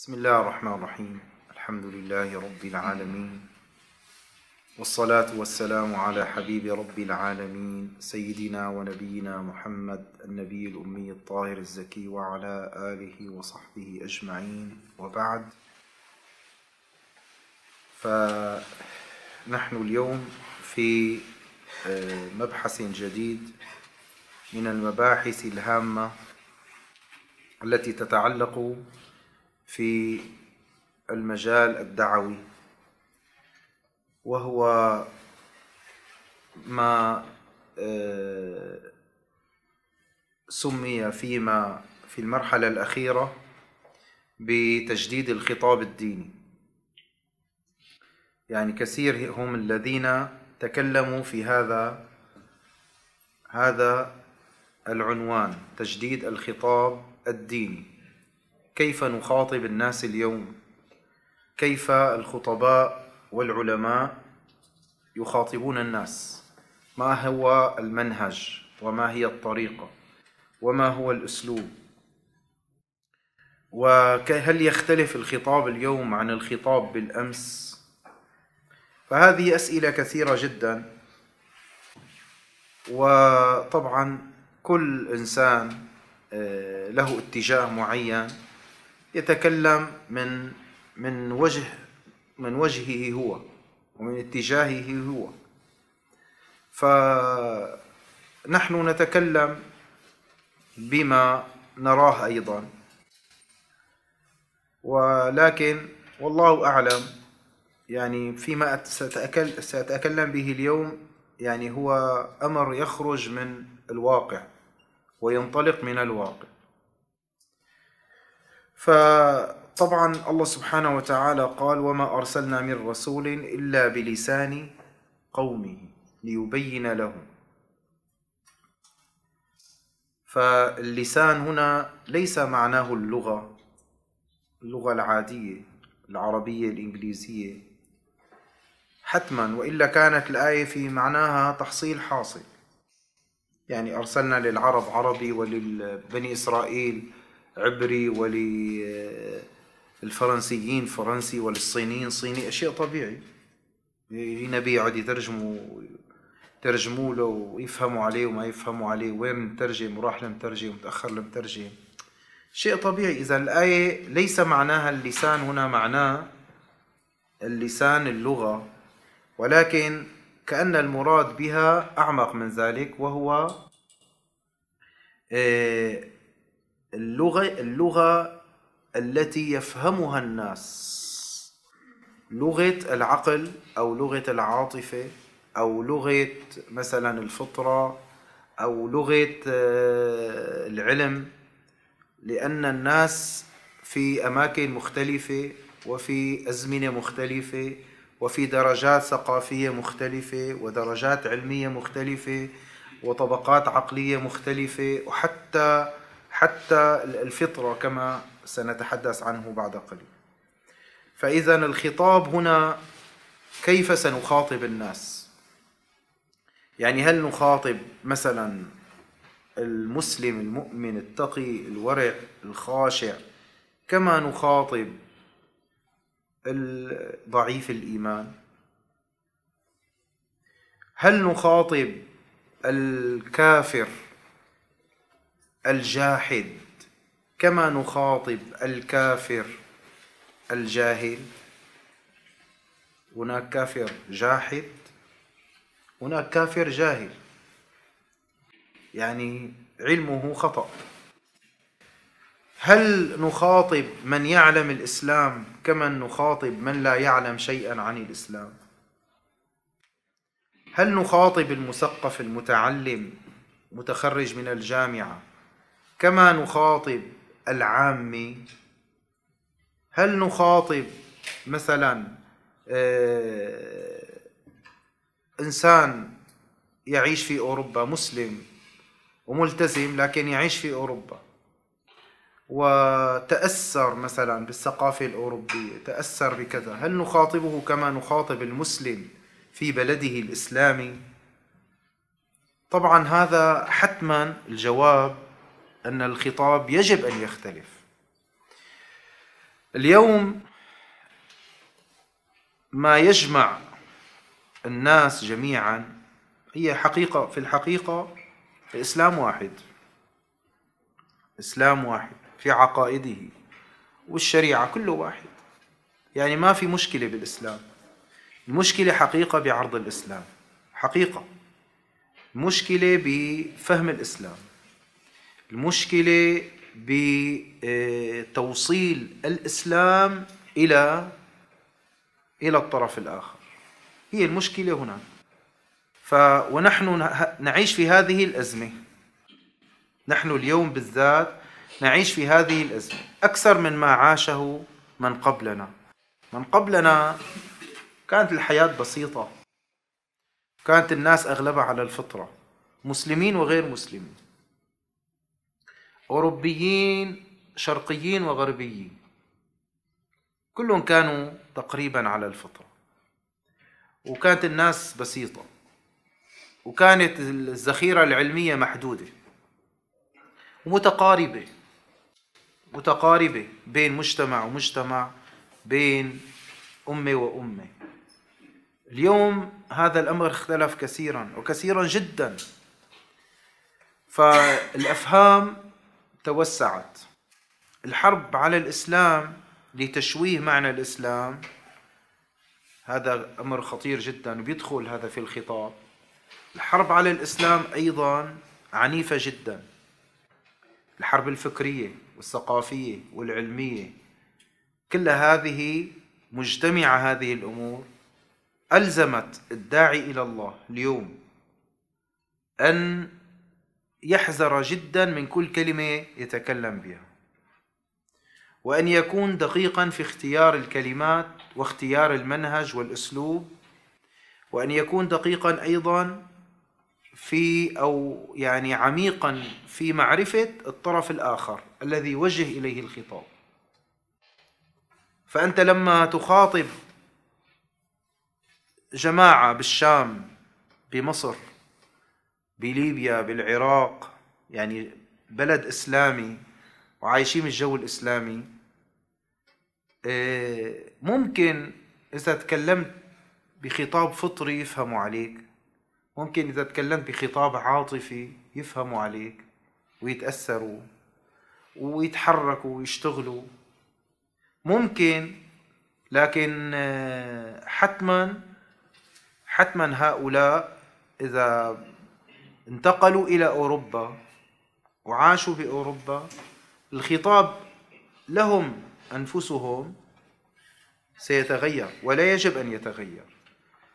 بسم الله الرحمن الرحيم الحمد لله رب العالمين والصلاة والسلام على حبيب رب العالمين سيدنا ونبينا محمد النبي الأمي الطاهر الزكي وعلى آله وصحبه أجمعين وبعد فنحن اليوم في آه، مبحث جديد من المباحث الهامة التي تتعلق في المجال الدعوي وهو ما آه، سمي فيما في المرحلة الأخيرة بتجديد الخطاب الديني يعني كثير هم الذين تكلموا في هذا هذا العنوان تجديد الخطاب الديني كيف نخاطب الناس اليوم كيف الخطباء والعلماء يخاطبون الناس ما هو المنهج وما هي الطريقه وما هو الاسلوب وهل يختلف الخطاب اليوم عن الخطاب بالامس فهذه اسئله كثيره جدا وطبعا كل انسان آه، له اتجاه معين يتكلم من من وجه من وجهه هو ومن اتجاهه هو فنحن نتكلم بما نراه ايضا ولكن والله اعلم يعني فيما ساتكلم به اليوم يعني هو امر يخرج من الواقع وينطلق من الواقع فطبعا الله سبحانه وتعالى قال وما أرسلنا من رسول إلا بلسان قومه ليبين لهم فاللسان هنا ليس معناه اللغة اللغة العادية العربية الإنجليزية حتما وإلا كانت الآية في معناها تحصيل حاصل يعني أرسلنا للعرب عربي ولبني إسرائيل عبري وللفرنسيين آه، فرنسي وللصينيين صيني شيء طبيعي يجي نبي يقعد يترجموا ترجموا له ويفهموا عليه وما يفهموا عليه وين مترجم وراح لمترجم ومتأخر لمترجم شيء طبيعي إذا الآية ليس معناها اللسان هنا معناه اللسان اللغة ولكن كأن المراد بها أعمق من ذلك وهو آه، اللغة اللغة التي يفهمها الناس لغة العقل أو لغة العاطفة أو لغة مثلا الفطرة أو لغة آه، العلم لأن الناس في أماكن مختلفة وفي أزمنة مختلفة وفي درجات ثقافية مختلفة ودرجات علمية مختلفة وطبقات عقلية مختلفة وحتى حتى الفطرة كما سنتحدث عنه بعد قليل فإذا الخطاب هنا كيف سنخاطب الناس يعني هل نخاطب مثلا المسلم المؤمن التقي الورع الخاشع كما نخاطب ضعيف الإيمان هل نخاطب الكافر الجاحد كما نخاطب الكافر الجاهل هناك كافر جاحد هناك كافر جاهل يعني علمه خطأ هل نخاطب من يعلم الإسلام كما نخاطب من لا يعلم شيئا عن الإسلام هل نخاطب المثقف المتعلم متخرج من الجامعة كما نخاطب العامي هل نخاطب مثلا آه، انسان يعيش في اوروبا مسلم وملتزم لكن يعيش في اوروبا وتاثر مثلا بالثقافه الاوروبيه تاثر بكذا هل نخاطبه كما نخاطب المسلم في بلده الاسلامي طبعا هذا حتما الجواب أن الخطاب يجب أن يختلف اليوم ما يجمع الناس جميعا هي حقيقة في الحقيقة الإسلام واحد إسلام واحد في عقائده والشريعة كله واحد يعني ما في مشكلة بالإسلام المشكلة حقيقة بعرض الإسلام حقيقة مشكلة بفهم الإسلام المشكله بتوصيل الاسلام الى الى الطرف الاخر هي المشكله هنا ف ونحن نعيش في هذه الازمه نحن اليوم بالذات نعيش في هذه الازمه اكثر من ما عاشه من قبلنا من قبلنا كانت الحياه بسيطه كانت الناس اغلبها على الفطره مسلمين وغير مسلمين أوروبيين شرقيين وغربيين كلهم كانوا تقريبا على الفطرة وكانت الناس بسيطة وكانت الذخيرة العلمية محدودة ومتقاربة متقاربة بين مجتمع ومجتمع بين أمة وأمة اليوم هذا الأمر اختلف كثيرا وكثيرا جدا فالأفهام توسعت الحرب على الإسلام لتشويه معنى الإسلام هذا أمر خطير جدا بيدخل هذا في الخطاب الحرب على الإسلام أيضا عنيفة جدا الحرب الفكرية والثقافية والعلمية كل هذه مجتمعة هذه الأمور ألزمت الداعي إلى الله اليوم أن يحذر جدا من كل كلمة يتكلم بها وأن يكون دقيقا في اختيار الكلمات واختيار المنهج والأسلوب وأن يكون دقيقا أيضا في أو يعني عميقا في معرفة الطرف الآخر الذي وجه إليه الخطاب فأنت لما تخاطب جماعة بالشام بمصر بليبيا بالعراق يعني بلد إسلامي وعايشين الجو الإسلامي آه، ممكن إذا تكلمت بخطاب فطري يفهموا عليك ممكن إذا تكلمت بخطاب عاطفي يفهموا عليك ويتأثروا ويتحركوا ويشتغلوا ممكن لكن آه، حتما حتما هؤلاء إذا انتقلوا إلى أوروبا وعاشوا بأوروبا الخطاب لهم أنفسهم سيتغير ولا يجب أن يتغير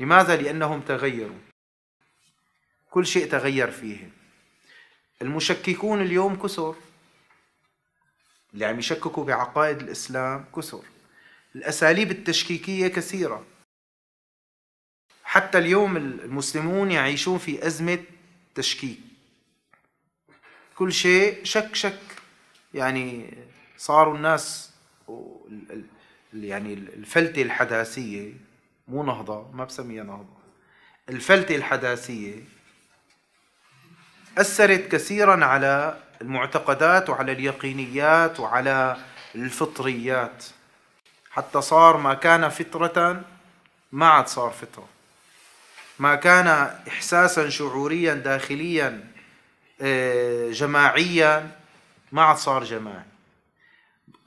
لماذا؟ لأنهم تغيروا كل شيء تغير فيهم المشككون اليوم كثر اللي عم يشككوا بعقائد الإسلام كثر الأساليب التشكيكية كثيرة حتى اليوم المسلمون يعيشون في أزمة تشكيك كل شيء شك شك يعني صاروا الناس يعني الفلتة الحداثية مو نهضة ما بسميها نهضة الفلتة الحداثية أثرت كثيرا على المعتقدات وعلى اليقينيات وعلى الفطريات حتى صار ما كان فطرة ما عاد صار فطره ما كان إحساسا شعوريا داخليا آه، جماعيا ما عاد صار جماعي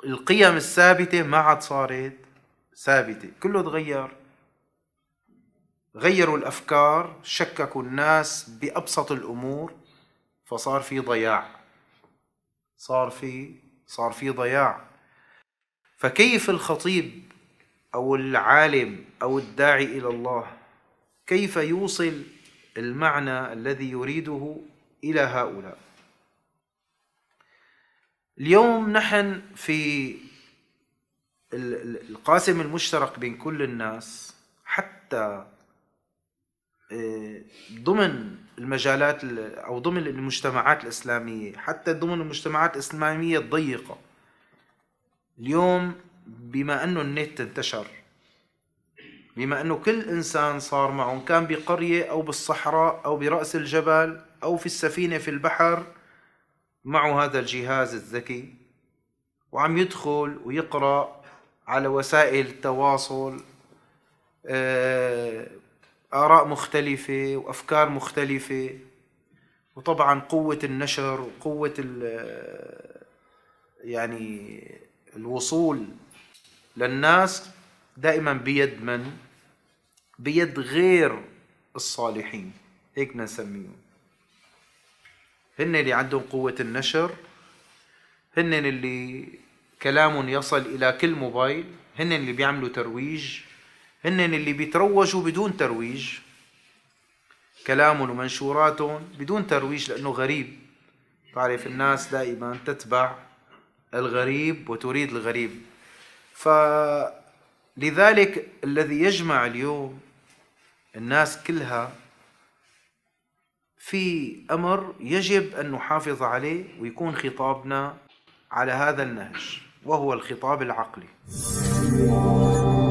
القيم الثابتة ما عاد صارت ثابتة كله تغير غيروا الأفكار شككوا الناس بأبسط الأمور فصار في ضياع صار في صار في ضياع فكيف الخطيب أو العالم أو الداعي إلى الله كيف يوصل المعنى الذي يريده إلى هؤلاء اليوم نحن في القاسم المشترك بين كل الناس حتى آه، ضمن المجالات او ضمن المجتمعات الاسلاميه حتى ضمن المجتمعات الاسلاميه الضيقه اليوم بما انه النت انتشر بما أنه كل إنسان صار معه كان بقرية أو بالصحراء أو برأس الجبل أو في السفينة في البحر معه هذا الجهاز الذكي وعم يدخل ويقرأ على وسائل التواصل آه، آراء مختلفة وأفكار مختلفة وطبعا قوة النشر وقوة آه، يعني الوصول للناس دائما بيد من بيد غير الصالحين هيك بدنا نسميهم هن اللي عندهم قوة النشر هن اللي كلام يصل إلى كل موبايل هن اللي بيعملوا ترويج هن اللي بيتروجوا بدون ترويج كلامهم ومنشوراتهم بدون ترويج لأنه غريب تعرف الناس دائما تتبع الغريب وتريد الغريب فلذلك الذي يجمع اليوم الناس كلها في امر يجب ان نحافظ عليه ويكون خطابنا على هذا النهج وهو الخطاب العقلي